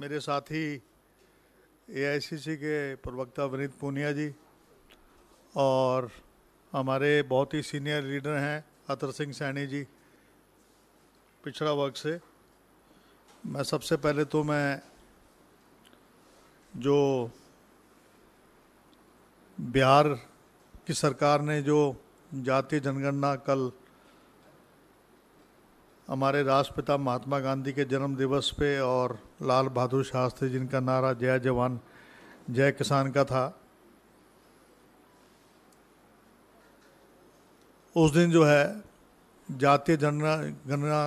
मेरे साथी एआईसीसी के प्रवक्ता विनीत पूनिया जी और हमारे बहुत ही सीनियर लीडर हैं अतर सिंह सैनी जी पिछड़ा वर्ग से मैं सबसे पहले तो मैं जो बिहार की सरकार ने जो जातीय जनगणना कल हमारे राष्ट्रपिता महात्मा गांधी के जन्म दिवस पे और लाल बहादुर शास्त्री जिनका नारा जय जवान जय किसान का था उस दिन जो है जातीय जनगणना गणना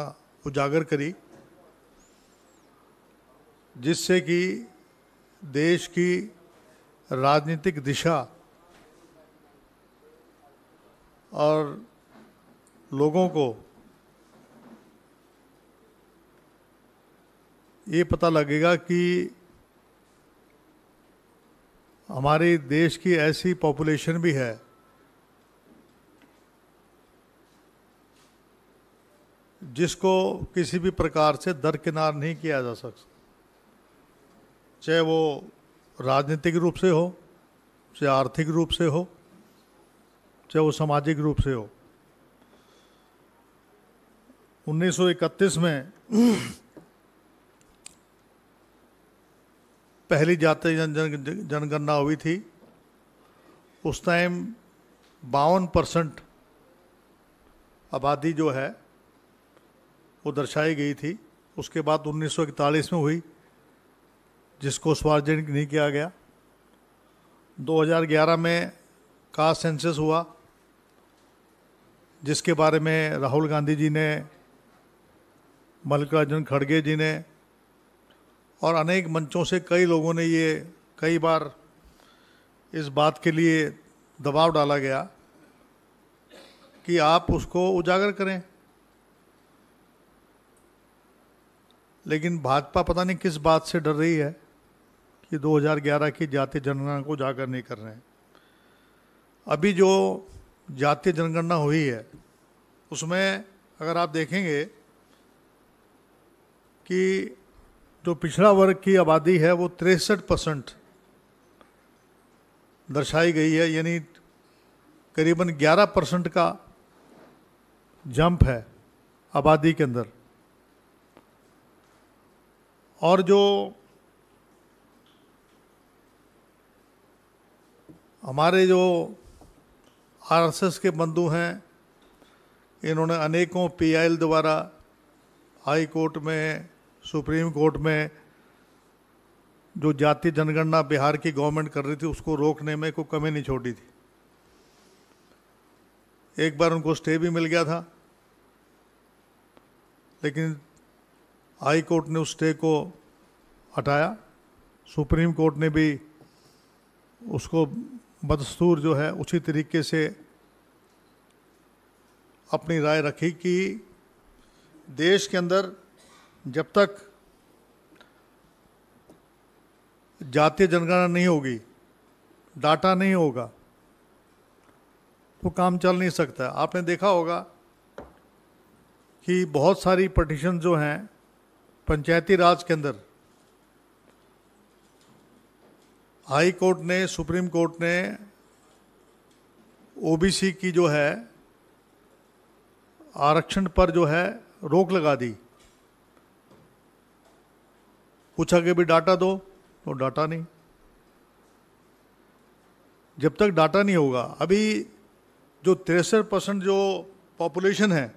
उजागर करी जिससे कि देश की राजनीतिक दिशा और लोगों को ये पता लगेगा कि हमारे देश की ऐसी पॉपुलेशन भी है जिसको किसी भी प्रकार से दरकिनार नहीं किया जा सकता चाहे वो राजनीतिक रूप से हो चाहे आर्थिक रूप से हो चाहे वो सामाजिक रूप से हो 1931 में पहली जाति जन जनगणना हुई थी उस टाइम बावन परसेंट आबादी जो है वो दर्शाई गई थी उसके बाद 1941 में हुई जिसको सार्वजनिक नहीं किया गया 2011 में का सेंसस हुआ जिसके बारे में राहुल गांधी जी ने मल्लिकार्जुन खड़गे जी ने और अनेक मंचों से कई लोगों ने ये कई बार इस बात के लिए दबाव डाला गया कि आप उसको उजागर करें लेकिन भाजपा पता नहीं किस बात से डर रही है कि 2011 की जातीय जनगणना को उजागर नहीं कर रहे हैं अभी जो जातीय जनगणना हुई है उसमें अगर आप देखेंगे कि जो पिछड़ा वर्ग की आबादी है वो तिरसठ परसेंट दर्शाई गई है यानी करीबन 11 परसेंट का जंप है आबादी के अंदर और जो हमारे जो आरएसएस के बंधु हैं इन्होंने अनेकों पीआईएल द्वारा हाई कोर्ट में सुप्रीम कोर्ट में जो जाति जनगणना बिहार की गवर्नमेंट कर रही थी उसको रोकने में कोई कमी नहीं छोड़ी थी एक बार उनको स्टे भी मिल गया था लेकिन हाई कोर्ट ने उस स्टे को हटाया सुप्रीम कोर्ट ने भी उसको बदस्तूर जो है उसी तरीके से अपनी राय रखी कि देश के अंदर जब तक जातीय जनगणना नहीं होगी डाटा नहीं होगा तो काम चल नहीं सकता आपने देखा होगा कि बहुत सारी पटिशन जो हैं पंचायती राज के अंदर हाई कोर्ट ने सुप्रीम कोर्ट ने ओबीसी की जो है आरक्षण पर जो है रोक लगा दी पूछा कि भी डाटा दो तो डाटा नहीं जब तक डाटा नहीं होगा अभी जो तिरसठ परसेंट जो पॉपुलेशन है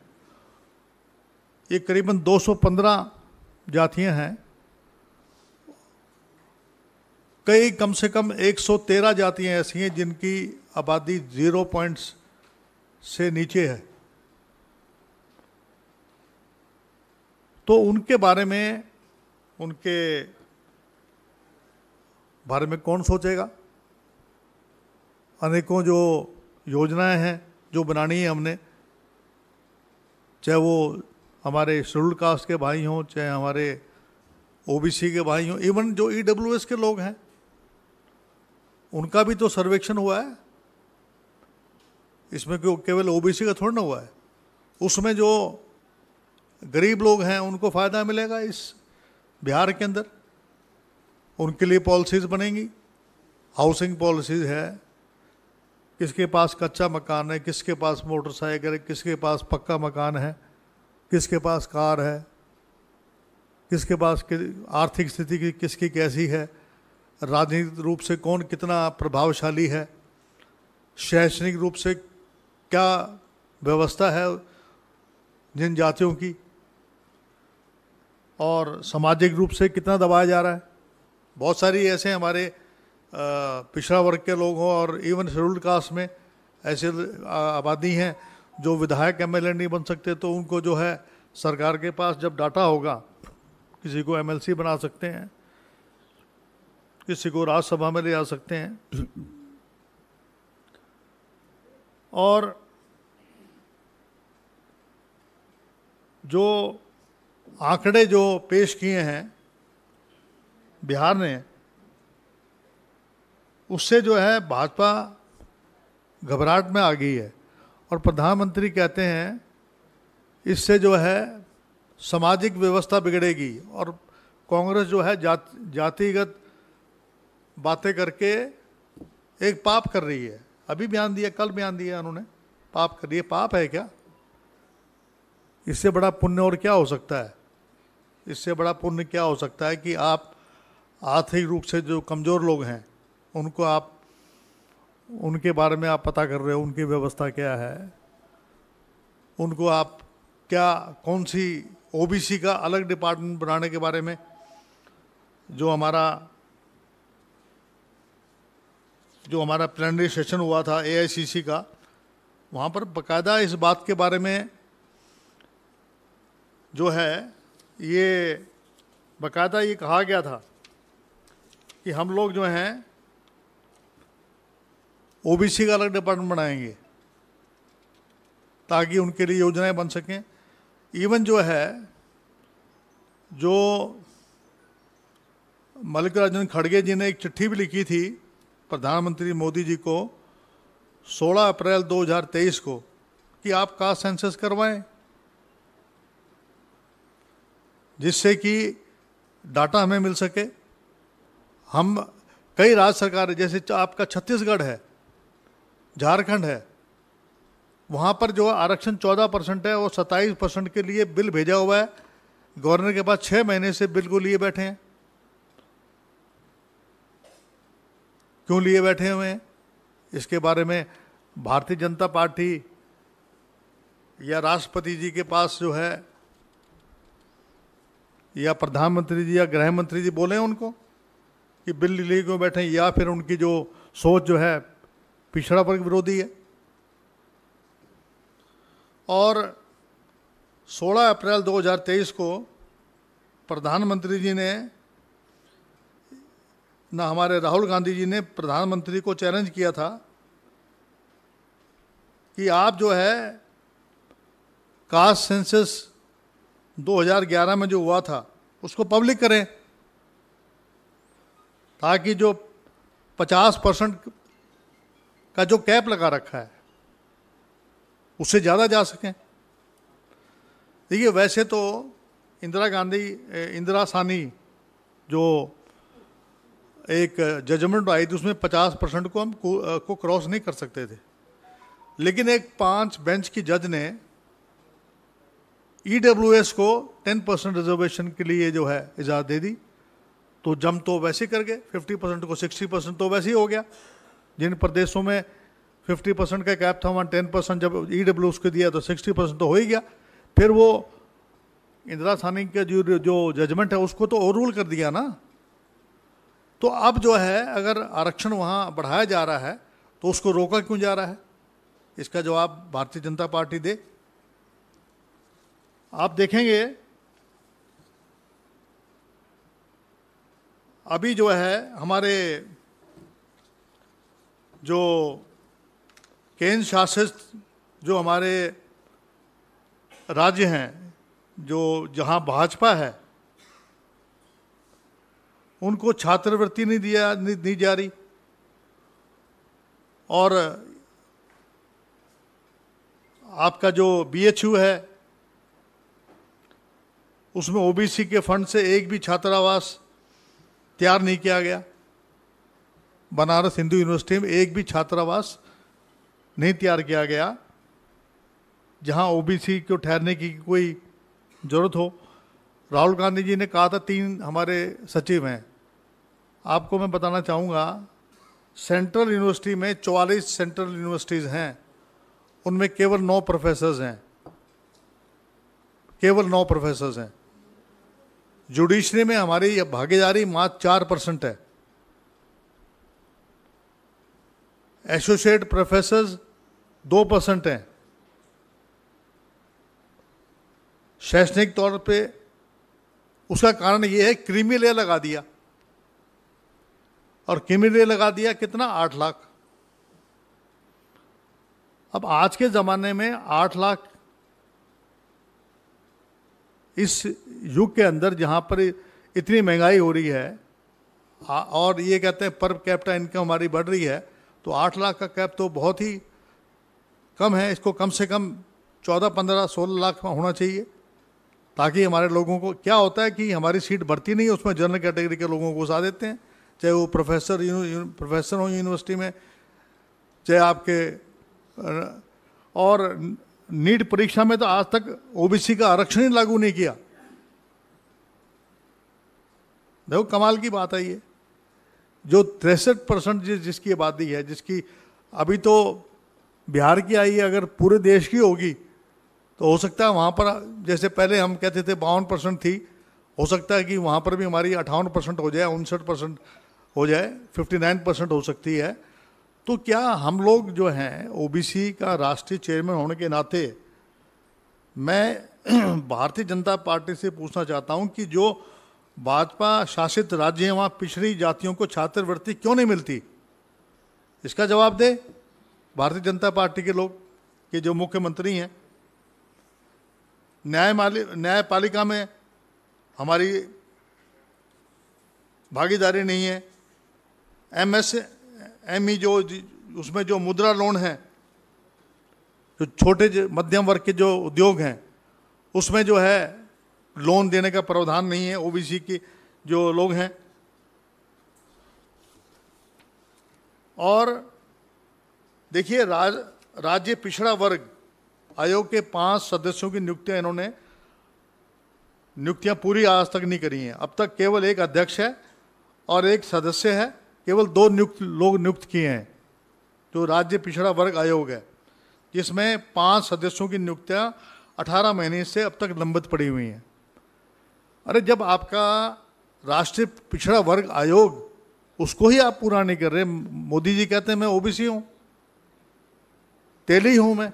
ये करीबन 215 जातियां हैं कई कम से कम 113 जातियां ऐसी हैं जिनकी आबादी ज़ीरो पॉइंट्स से नीचे है तो उनके बारे में उनके बारे में कौन सोचेगा अनेकों जो योजनाएं हैं जो बनानी है हमने चाहे वो हमारे शेड्यूल कास्ट के भाई हों चाहे हमारे ओबीसी के भाई हों इवन जो ई e के लोग हैं उनका भी तो सर्वेक्षण हुआ है इसमें क्यों केवल ओबीसी का थोड़ा ना हुआ है उसमें जो गरीब लोग हैं उनको फ़ायदा मिलेगा इस बिहार के अंदर उनके लिए पॉलिसीज़ बनेंगी हाउसिंग पॉलिसीज़ है किसके पास कच्चा मकान है किसके पास मोटरसाइकिल है किसके पास पक्का मकान है किसके पास कार है किसके पास आर्थिक स्थिति की किसकी कैसी है राजनीतिक रूप से कौन कितना प्रभावशाली है शैक्षणिक रूप से क्या व्यवस्था है जिन जातियों की और सामाजिक रूप से कितना दबाया जा रहा है बहुत सारी ऐसे हमारे पिछड़ा वर्ग के लोग हों और इवन शेड्यूल्ड कास्ट में ऐसे आबादी हैं जो विधायक एम नहीं बन सकते तो उनको जो है सरकार के पास जब डाटा होगा किसी को एम बना सकते हैं किसी को राज्यसभा में ले आ सकते हैं और जो आंकड़े जो पेश किए हैं बिहार ने उससे जो है भाजपा घबराहट में आ गई है और प्रधानमंत्री कहते हैं इससे जो है सामाजिक व्यवस्था बिगड़ेगी और कांग्रेस जो है जात जातिगत बातें करके एक पाप कर रही है अभी बयान दिया कल बयान दिया उन्होंने पाप कर रही है पाप है क्या इससे बड़ा पुण्य और क्या हो सकता है इससे बड़ा पुण्य क्या हो सकता है कि आप आर्थिक रूप से जो कमज़ोर लोग हैं उनको आप उनके बारे में आप पता कर रहे हो उनकी व्यवस्था क्या है उनको आप क्या कौन सी ओबीसी का अलग डिपार्टमेंट बनाने के बारे में जो हमारा जो हमारा प्लानरी सेशन हुआ था एआईसीसी का वहाँ पर बकायदा इस बात के बारे में जो है ये बकायदा ये कहा गया था कि हम लोग जो हैं ओबीसी का अलग डिपार्टमेंट बनाएंगे ताकि उनके लिए योजनाएं बन सकें इवन जो है जो मल्लिकार्जुन खड़गे जी ने एक चिट्ठी भी लिखी थी प्रधानमंत्री मोदी जी को 16 अप्रैल 2023 को कि आप कास्ट सेंसस करवाएं जिससे कि डाटा हमें मिल सके हम कई राज्य सरकार जैसे आपका छत्तीसगढ़ है झारखंड है वहाँ पर जो आरक्षण चौदह परसेंट है वो सत्ताईस परसेंट के लिए बिल भेजा हुआ है गवर्नर के पास छः महीने से बिल को लिए बैठे हैं क्यों लिए बैठे हुए हैं इसके बारे में भारतीय जनता पार्टी या राष्ट्रपति जी के पास जो है या प्रधानमंत्री जी या गृह मंत्री जी बोले उनको कि बिल्ली ले क्यों बैठे या फिर उनकी जो सोच जो है पिछड़ा वर्ग विरोधी है और 16 अप्रैल 2023 को प्रधानमंत्री जी ने ना हमारे राहुल गांधी जी ने प्रधानमंत्री को चैलेंज किया था कि आप जो है कास्ट सेंसस 2011 में जो हुआ था उसको पब्लिक करें ताकि जो 50 परसेंट का जो कैप लगा रखा है उससे ज़्यादा जा सकें देखिए वैसे तो इंदिरा गांधी इंदिरा सानी जो एक जजमेंट आई थी उसमें 50 परसेंट को हम को, क्रॉस नहीं कर सकते थे लेकिन एक पांच बेंच की जज ने ई e को 10 परसेंट रिजर्वेशन के लिए जो है इजाज़त दे दी तो जम तो वैसे कर गए 50 परसेंट को 60 परसेंट तो वैसे ही हो गया जिन प्रदेशों में 50 परसेंट का कैप था वहाँ 10 परसेंट जब ई e को दिया तो 60 परसेंट तो हो ही गया फिर वो इंदिरा सानी का जो जो जजमेंट है उसको तो रूल कर दिया ना तो अब जो है अगर आरक्षण वहाँ बढ़ाया जा रहा है तो उसको रोका क्यों जा रहा है इसका जवाब भारतीय जनता पार्टी दे आप देखेंगे अभी जो है हमारे जो केंद्र शासित जो हमारे राज्य हैं जो जहां भाजपा है उनको छात्रवृत्ति नहीं दिया नहीं दी जा रही और आपका जो बी है उसमें ओबीसी के फंड से एक भी छात्रावास तैयार नहीं किया गया बनारस हिंदू यूनिवर्सिटी में एक भी छात्रावास नहीं तैयार किया गया जहां ओबीसी को ठहरने की कोई ज़रूरत हो राहुल गांधी जी ने कहा था तीन हमारे सचिव हैं आपको मैं बताना चाहूँगा सेंट्रल यूनिवर्सिटी में 44 सेंट्रल यूनिवर्सिटीज़ हैं उनमें केवल नौ प्रोफेसर्स हैं केवल नौ प्रोफेसर्स हैं जुडिशरी में हमारी भागीदारी मात्र चार परसेंट है एसोसिएट प्रोफेसर दो परसेंट हैं शैक्षणिक तौर पे उसका कारण ये है क्रीमी ले लगा दिया और क्रीमी ले लगा दिया कितना आठ लाख अब आज के ज़माने में आठ लाख इस युग के अंदर जहाँ पर इतनी महंगाई हो रही है और ये कहते हैं पर कैपिटा इनकम हमारी बढ़ रही है तो आठ लाख का कैप तो बहुत ही कम है इसको कम से कम चौदह पंद्रह सोलह लाख में होना चाहिए ताकि हमारे लोगों को क्या होता है कि हमारी सीट बढ़ती नहीं है उसमें जनरल कैटेगरी के लोगों को घुसा देते हैं चाहे वो प्रोफेसर प्रोफेसर हों यूनिवर्सिटी में चाहे आपके और नीट परीक्षा में तो आज तक ओबीसी का आरक्षण ही लागू नहीं किया देखो कमाल की बात है ये जो तिरसठ परसेंट जिस जिसकी आबादी है जिसकी अभी तो बिहार की आई है अगर पूरे देश की होगी तो हो सकता है वहाँ पर जैसे पहले हम कहते थे बावन परसेंट थी हो सकता है कि वहाँ पर भी हमारी अठावन परसेंट हो जाए उनसठ परसेंट हो जाए फिफ्टी नाइन परसेंट हो सकती है तो क्या हम लोग जो हैं ओबीसी का राष्ट्रीय चेयरमैन होने के नाते मैं भारतीय जनता पार्टी से पूछना चाहता हूं कि जो भाजपा शासित राज्य हैं वहाँ पिछड़ी जातियों को छात्रवृत्ति क्यों नहीं मिलती इसका जवाब दे भारतीय जनता पार्टी के लोग के जो मुख्यमंत्री हैं न्याय न्यायपालिका में हमारी भागीदारी नहीं है एम एस एम जो उसमें जो मुद्रा लोन है जो छोटे मध्यम वर्ग के जो उद्योग हैं उसमें जो है लोन देने का प्रावधान नहीं है ओबीसी के जो लोग हैं और देखिए राज राज्य पिछड़ा वर्ग आयोग के पांच सदस्यों की नियुक्तियां इन्होंने नियुक्तियां पूरी आज तक नहीं करी हैं अब तक केवल एक अध्यक्ष है और एक सदस्य है केवल दो नियुक्त लोग नियुक्त किए हैं जो राज्य पिछड़ा वर्ग आयोग है जिसमें पांच सदस्यों की नियुक्तियां अठारह महीने से अब तक लंबित पड़ी हुई हैं अरे जब आपका राष्ट्रीय पिछड़ा वर्ग आयोग उसको ही आप पूरा नहीं कर रहे मोदी जी कहते हैं मैं ओबीसी हूं तेली हूं मैं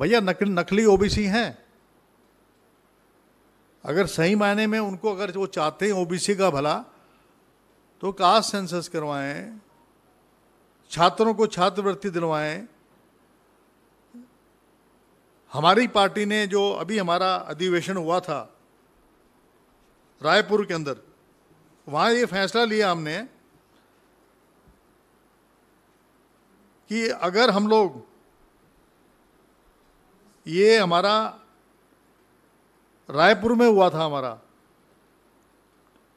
भैया नक, नकली ओबीसी हैं अगर सही मायने में उनको अगर वो चाहते हैं ओबीसी का भला तो कास्ट सेंसस करवाएं छात्रों को छात्रवृत्ति दिलवाएं हमारी पार्टी ने जो अभी हमारा अधिवेशन हुआ था रायपुर के अंदर वहाँ ये फैसला लिया हमने कि अगर हम लोग ये हमारा रायपुर में हुआ था हमारा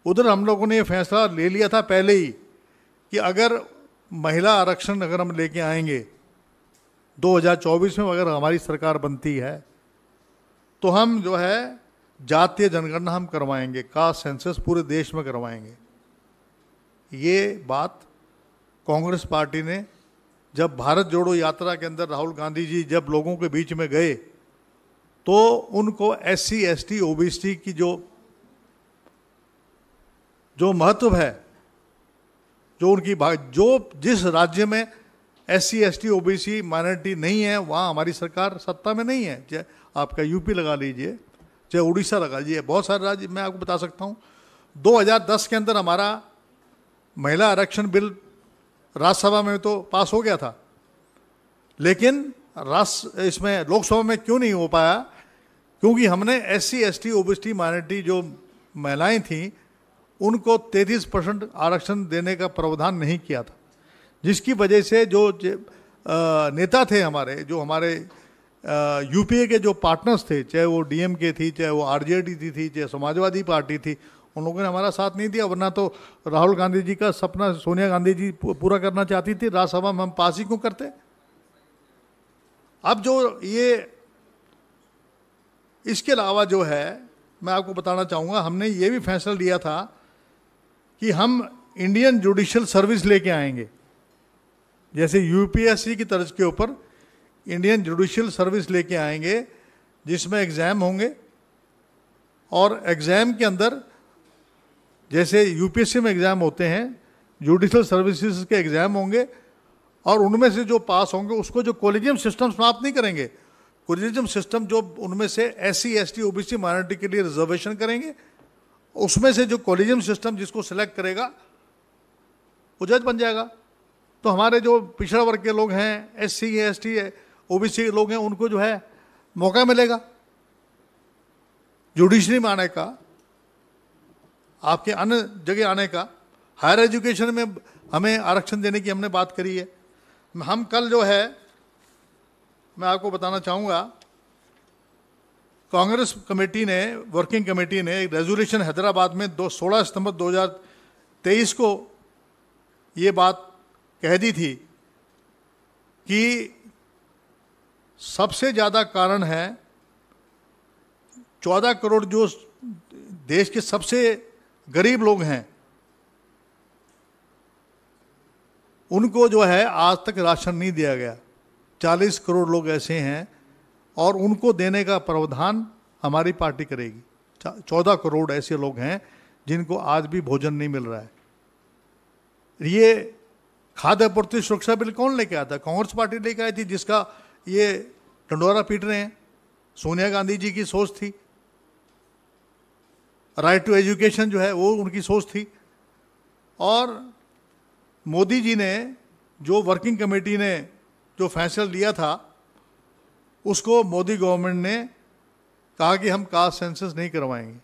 उधर हम लोगों ने ये फैसला ले लिया था पहले ही कि अगर महिला आरक्षण अगर हम लेके आएंगे 2024 में अगर हमारी सरकार बनती है तो हम जो है जातीय जनगणना हम करवाएंगे कास्ट सेंसस पूरे देश में करवाएंगे ये बात कांग्रेस पार्टी ने जब भारत जोड़ो यात्रा के अंदर राहुल गांधी जी जब लोगों के बीच में गए तो उनको S C S T O B C की जो जो महत्व है जो उनकी जो जिस राज्य में S C S T O B C minority नहीं है वहाँ हमारी सरकार सत्ता में नहीं है चाहे आपका यूपी लगा लीजिए चाहे उड़ीसा लगा लीजिए बहुत सारे राज्य मैं आपको बता सकता हूँ 2010 के अंदर हमारा महिला आरक्षण बिल राज्यसभा में तो पास हो गया था लेकिन राष्ट्र इसमें लोकसभा में क्यों नहीं हो पाया क्योंकि हमने S C S T O B C minority जो महिलाएँ थीं उनको 33 परसेंट आरक्षण देने का प्रावधान नहीं किया था जिसकी वजह से जो नेता थे हमारे जो हमारे यूपीए के जो पार्टनर्स थे चाहे वो डीएमके थी चाहे वो आरजेडी थी थी चाहे समाजवादी पार्टी थी उन लोगों ने हमारा साथ नहीं दिया वरना तो राहुल गांधी जी का सपना सोनिया गांधी जी पूरा करना चाहती थी राज्यसभा में हम पास ही क्यों करते अब जो ये इसके अलावा जो है मैं आपको बताना चाहूँगा हमने ये भी फैसला लिया था कि हम इंडियन जुडिशल सर्विस लेके आएंगे जैसे यूपीएससी की तर्ज के ऊपर इंडियन जुडिशल सर्विस लेके आएंगे जिसमें एग्ज़ाम होंगे और एग्ज़ाम के अंदर जैसे यूपीएससी में एग्ज़ाम होते हैं जुडिशल सर्विसेज के एग्ज़ाम होंगे और उनमें से जो पास होंगे उसको जो कॉलेजियम सिस्टम समाप्त नहीं करेंगे कॉलेजियम सिस्टम जो उनमें से S C S T O B C minority के लिए रिजर्वेशन करेंगे उसमें से जो कॉलेजियम सिस्टम जिसको सिलेक्ट करेगा वो जज बन जाएगा तो हमारे जो पिछड़ा वर्ग के लोग हैं एस सी है एस टी है ओ बी सी के लोग हैं उनको जो है मौका मिलेगा जुडिशरी में आने का आपके अन्य जगह आने का हायर एजुकेशन में हमें आरक्षण देने की हमने बात करी है हम कल जो है मैं आपको बताना चाहूँगा कांग्रेस कमेटी ने वर्किंग कमेटी ने एक रेजोल्यूशन हैदराबाद में दो सोलह सितंबर 2023 को ये बात कह दी थी कि सबसे ज़्यादा कारण है चौदह करोड़ जो देश के सबसे गरीब लोग हैं उनको जो है आज तक राशन नहीं दिया गया चालीस करोड़ लोग ऐसे हैं और उनको देने का प्रावधान हमारी पार्टी करेगी चौदह करोड़ ऐसे लोग हैं जिनको आज भी भोजन नहीं मिल रहा है ये खाद्य आपूर्ति सुरक्षा बिल कौन लेके आया था कांग्रेस पार्टी लेके आई थी जिसका ये टंडोरा पीट रहे हैं सोनिया गांधी जी की सोच थी राइट टू एजुकेशन जो है वो उनकी सोच थी और मोदी जी ने जो वर्किंग कमेटी ने जो फैसला लिया था उसको मोदी गवर्नमेंट ने कहा कि हम कास्ट सेंसस नहीं करवाएंगे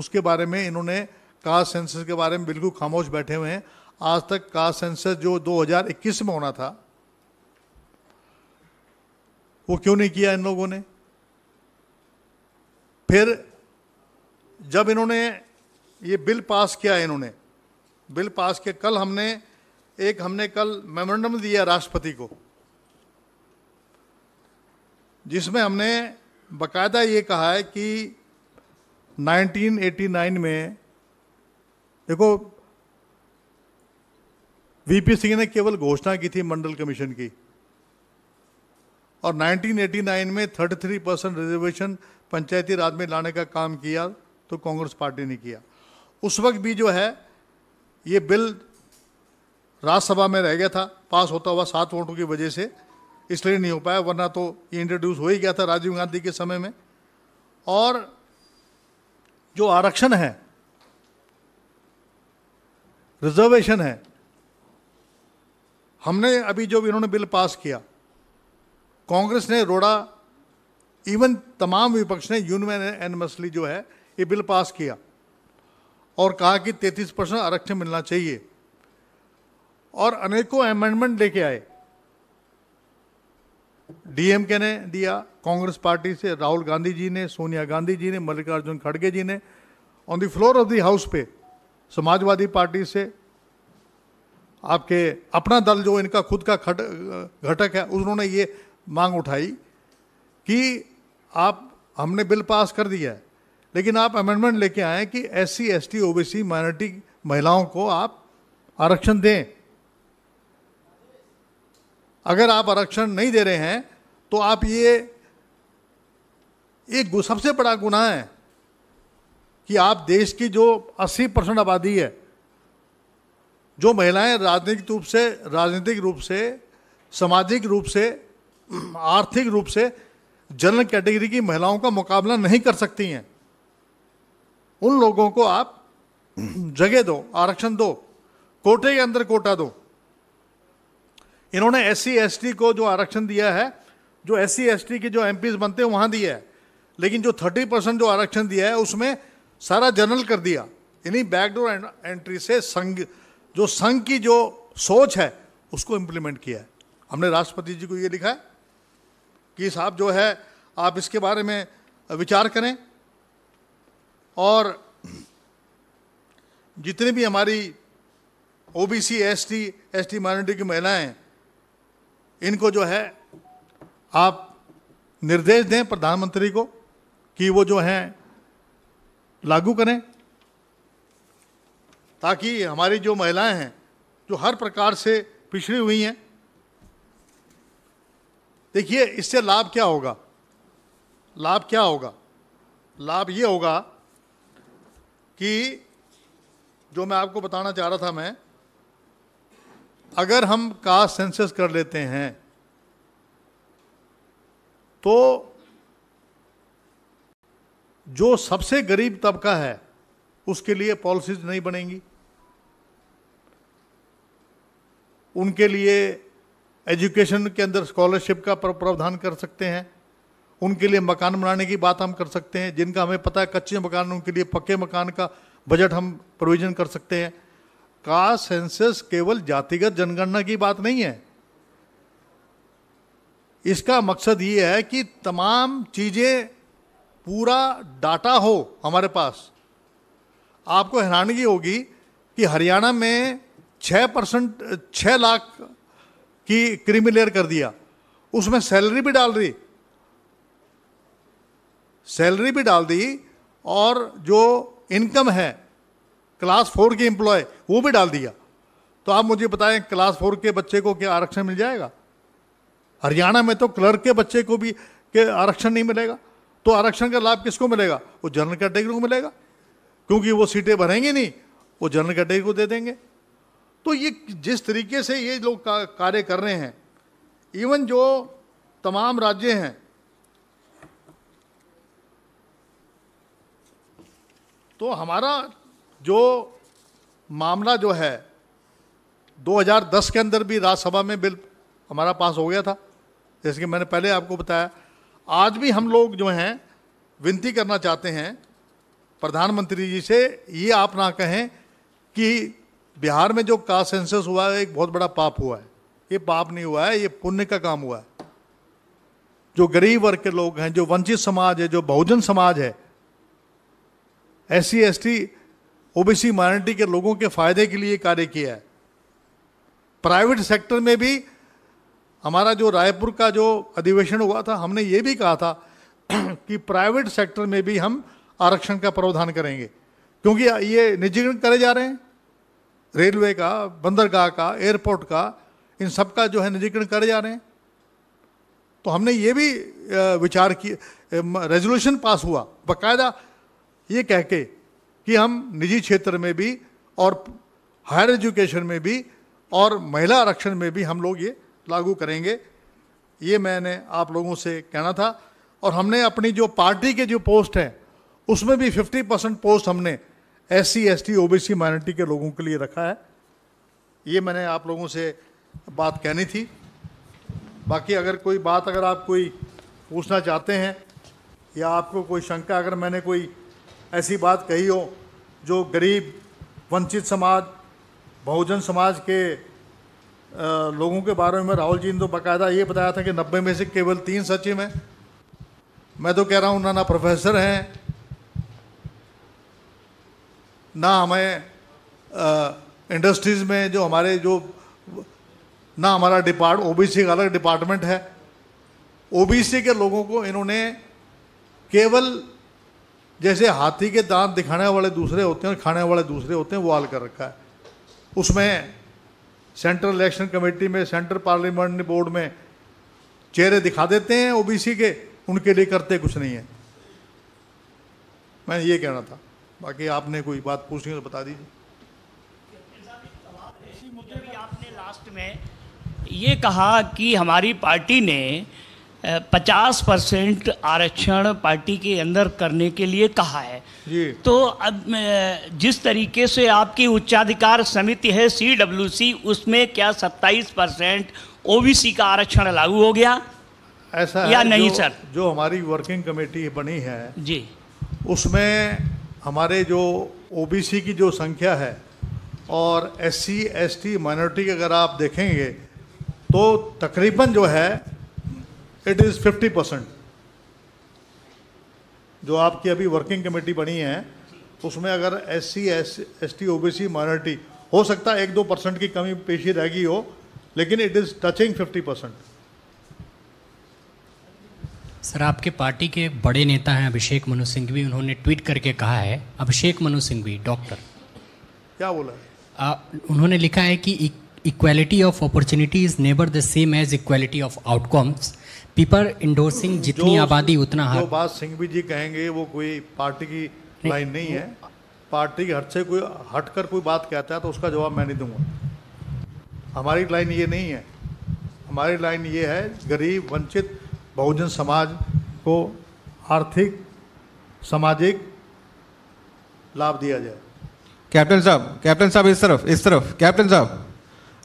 उसके बारे में इन्होंने कास्ट सेंसस के बारे में बिल्कुल खामोश बैठे हुए हैं आज तक कास्ट सेंसस जो 2021 में होना था वो क्यों नहीं किया इन लोगों ने फिर जब इन्होंने ये बिल पास किया इन्होंने बिल पास किया कल हमने एक हमने कल मेमोरेंडम दिया राष्ट्रपति को जिसमें हमने बकायदा ये कहा है कि 1989 में देखो वीपी सिंह ने केवल घोषणा की थी मंडल कमीशन की और 1989 में 33 परसेंट रिजर्वेशन पंचायती राज में लाने का काम किया तो कांग्रेस पार्टी ने किया उस वक्त भी जो है ये बिल राज्यसभा में रह गया था पास होता हुआ सात वोटों की वजह से इसलिए नहीं हो पाया वरना तो ये इंट्रोड्यूस हो ही गया था राजीव गांधी के समय में और जो आरक्षण है रिजर्वेशन है हमने अभी जो इन्होंने बिल पास किया कांग्रेस ने रोड़ा इवन तमाम विपक्ष ने मसली जो है ये बिल पास किया और कहा कि 33 परसेंट आरक्षण मिलना चाहिए और अनेकों अमेंडमेंट लेके आए डीएमके ने दिया कांग्रेस पार्टी से राहुल गांधी जी ने सोनिया गांधी जी ने मल्लिकार्जुन खड़गे जी ने on the floor of the house पे समाजवादी पार्टी से आपके अपना दल जो इनका खुद का घटक है उन्होंने ये मांग उठाई कि आप हमने बिल पास कर दिया है लेकिन आप अमेंडमेंट लेके आए कि S C S T O B C minority महिलाओं को आप आरक्षण दें अगर आप आरक्षण नहीं दे रहे हैं तो आप ये एक सबसे बड़ा गुनाह है कि आप देश की जो 80 परसेंट आबादी है जो महिलाएं राजनीतिक रूप से राजनीतिक रूप से सामाजिक रूप से आर्थिक रूप से जनरल कैटेगरी की महिलाओं का मुकाबला नहीं कर सकती हैं उन लोगों को आप जगह दो आरक्षण दो कोटे के अंदर कोटा दो इन्होंने एस सी को जो आरक्षण दिया है जो एस सी के जो एम बनते हैं वहाँ दिया है लेकिन जो थर्टी परसेंट जो आरक्षण दिया है उसमें सारा जनरल कर दिया इन्हीं बैकडोर एंट्री से संघ जो संघ की जो सोच है उसको इम्प्लीमेंट किया है हमने राष्ट्रपति जी को ये लिखा है कि साहब जो है आप इसके बारे में विचार करें और जितने भी हमारी ओबीसी एसटी एसटी माइनॉरिटी की महिलाएं हैं इनको जो है आप निर्देश दें प्रधानमंत्री को कि वो जो हैं लागू करें ताकि हमारी जो महिलाएं हैं जो हर प्रकार से पिछड़ी हुई हैं देखिए इससे लाभ क्या होगा लाभ क्या होगा लाभ ये होगा कि जो मैं आपको बताना चाह रहा था मैं अगर हम कास्ट सेंसस कर लेते हैं तो जो सबसे गरीब तबका है उसके लिए पॉलिसीज नहीं बनेंगी उनके लिए एजुकेशन के अंदर स्कॉलरशिप का प्रावधान कर सकते हैं उनके लिए मकान बनाने की बात हम कर सकते हैं जिनका हमें पता है कच्चे मकान उनके लिए पक्के मकान का बजट हम प्रोविज़न कर सकते हैं का सेंसस केवल जातिगत जनगणना की बात नहीं है इसका मकसद ये है कि तमाम चीज़ें पूरा डाटा हो हमारे पास आपको हैरानगी होगी कि हरियाणा में छः परसेंट छः लाख की क्रिमिलेयर कर दिया उसमें सैलरी भी डाल रही सैलरी भी डाल दी और जो इनकम है क्लास फोर के एम्प्लॉय वो भी डाल दिया तो आप मुझे बताएं क्लास फोर के बच्चे को क्या आरक्षण मिल जाएगा हरियाणा में तो क्लर्क के बच्चे को भी के आरक्षण नहीं मिलेगा तो आरक्षण का लाभ किसको मिलेगा वो जनरल कैटेगरी को मिलेगा क्योंकि वो सीटें भरेंगे नहीं वो जनरल कैटेगरी को दे देंगे तो ये जिस तरीके से ये लोग का, कार्य कर रहे हैं इवन जो तमाम राज्य हैं तो हमारा जो मामला जो है 2010 के अंदर भी राज्यसभा में बिल हमारा पास हो गया था जैसे कि मैंने पहले आपको बताया आज भी हम लोग जो हैं विनती करना चाहते हैं प्रधानमंत्री जी से ये आप ना कहें कि बिहार में जो कास्ट सेंसस हुआ है एक बहुत बड़ा पाप हुआ है ये पाप नहीं हुआ है ये पुण्य का काम हुआ है जो गरीब वर्ग के लोग हैं जो वंचित समाज है जो बहुजन समाज है एस सी ओबीसी माइनॉरिटी के लोगों के फायदे के लिए कार्य किया है प्राइवेट सेक्टर में भी हमारा जो रायपुर का जो अधिवेशन हुआ था हमने ये भी कहा था कि प्राइवेट सेक्टर में भी हम आरक्षण का प्रावधान करेंगे क्योंकि ये निजीकरण करे जा रहे हैं रेलवे का बंदरगाह का एयरपोर्ट का इन सब का जो है निजीकरण करे जा रहे हैं तो हमने ये भी विचार किया रेजोल्यूशन पास हुआ बाकायदा ये कह के कि हम निजी क्षेत्र में भी और हायर एजुकेशन में भी और महिला आरक्षण में भी हम लोग ये लागू करेंगे ये मैंने आप लोगों से कहना था और हमने अपनी जो पार्टी के जो पोस्ट हैं उसमें भी 50 परसेंट पोस्ट हमने S C S T O B C minority के लोगों के लिए रखा है ये मैंने आप लोगों से बात कहनी थी बाकी अगर कोई बात अगर आप कोई पूछना चाहते हैं या आपको कोई शंका अगर मैंने कोई ऐसी बात कही हो जो गरीब वंचित समाज बहुजन समाज के आ, लोगों के बारे में राहुल जी ने तो बाकायदा ये बताया था कि नब्बे में से केवल तीन सचिव हैं मैं तो कह रहा हूँ ना ना प्रोफेसर हैं ना हमें इंडस्ट्रीज़ में जो हमारे जो ना हमारा डिपार्ट ओबीसी का अलग डिपार्टमेंट है ओबीसी के लोगों को इन्होंने केवल जैसे हाथी के दांत दिखाने वाले दूसरे होते हैं और खाने वाले दूसरे होते हैं वो हाल कर रखा है उसमें सेंट्रल इलेक्शन कमेटी में सेंट्रल पार्लियामेंट बोर्ड में चेहरे दिखा देते हैं ओबीसी के उनके लिए करते कुछ नहीं है मैं ये कहना था बाकी आपने कोई बात पूछनी तो बता दीजिए आपने लास्ट में ये कहा कि हमारी पार्टी ने पचास परसेंट आरक्षण पार्टी के अंदर करने के लिए कहा है तो अब जिस तरीके से आपकी उच्चाधिकार समिति है सी डब्ल्यू सी उसमें क्या सत्ताईस परसेंट सी का आरक्षण लागू हो गया ऐसा या है, नहीं जो, सर जो हमारी वर्किंग कमेटी बनी है जी उसमें हमारे जो सी की जो संख्या है और एस टी माइनॉरिटी अगर आप देखेंगे तो तकरीबन जो है इट इज़ 50 परसेंट जो आपकी अभी वर्किंग कमेटी बनी है उसमें अगर S C S T O B C minority हो सकता है एक दो परसेंट की कमी पेशी रह गई हो लेकिन इट इज़ टचिंग 50 परसेंट सर आपके पार्टी के बड़े नेता हैं अभिषेक मनु सिंह भी उन्होंने ट्वीट करके कहा है अभिषेक मनु सिंह भी डॉक्टर क्या बोला आ, उन्होंने लिखा है कि equality of opportunity is never the same as equality of outcomes paper endorsing जितनी आबादी उतना हर बात सिंह भी जी कहेंगे वो कोई पार्टी की लाइन नहीं है पार्टी के हट से कोई हट कर कोई बात कहता है तो उसका जवाब मैं नहीं दूंगा हमारी लाइन ये नहीं है हमारी लाइन ये है गरीब वंचित बहुजन समाज को आर्थिक सामाजिक लाभ दिया जाए कैप्टन साहब कैप्टन साहब इस तरफ इस तरफ कैप्टन साहब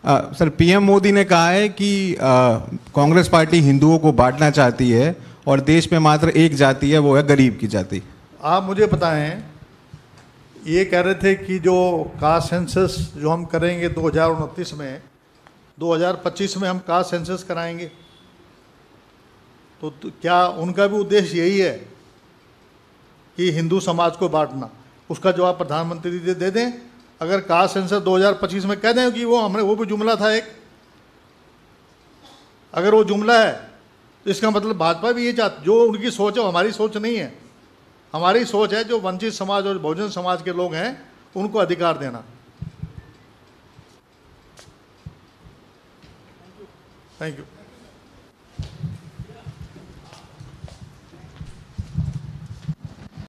सर पीएम मोदी ने कहा है कि कांग्रेस पार्टी हिंदुओं को बांटना चाहती है और देश में मात्र एक जाति है वो है गरीब की जाति आप मुझे बताएं ये कह रहे थे कि जो कास्ट सेंसस जो हम करेंगे दो में 2025 में हम कास्ट सेंसस कराएंगे तो, तो क्या उनका भी उद्देश्य यही है कि हिंदू समाज को बांटना उसका जवाब प्रधानमंत्री जी दे दें अगर कास्ट सेंसर 2025 में कह दें कि वो हमने वो भी जुमला था एक अगर वो जुमला है तो इसका मतलब भाजपा भी ये चाहते जो उनकी सोच है हमारी सोच नहीं है हमारी सोच है जो वंचित समाज और बहुजन समाज के लोग हैं उनको अधिकार देना थैंक यू